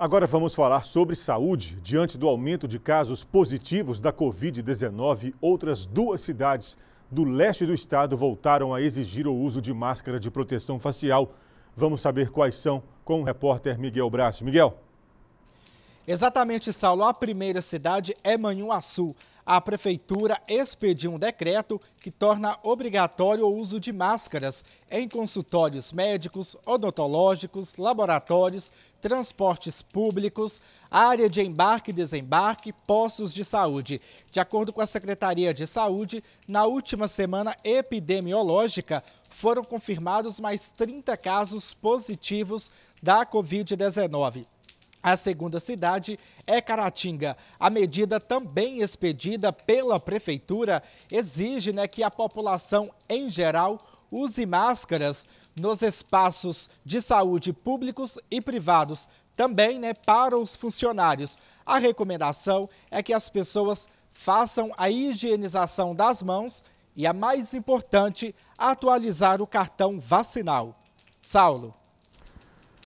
Agora vamos falar sobre saúde. Diante do aumento de casos positivos da Covid-19, outras duas cidades do leste do estado voltaram a exigir o uso de máscara de proteção facial. Vamos saber quais são com o repórter Miguel Braço. Miguel. Exatamente, Saulo. A primeira cidade é Manhuaçu a Prefeitura expediu um decreto que torna obrigatório o uso de máscaras em consultórios médicos, odontológicos, laboratórios, transportes públicos, área de embarque e desembarque, postos de saúde. De acordo com a Secretaria de Saúde, na última semana epidemiológica, foram confirmados mais 30 casos positivos da Covid-19. A segunda cidade é Caratinga. A medida também expedida pela prefeitura exige né, que a população em geral use máscaras nos espaços de saúde públicos e privados, também né, para os funcionários. A recomendação é que as pessoas façam a higienização das mãos e, a mais importante, atualizar o cartão vacinal. Saulo.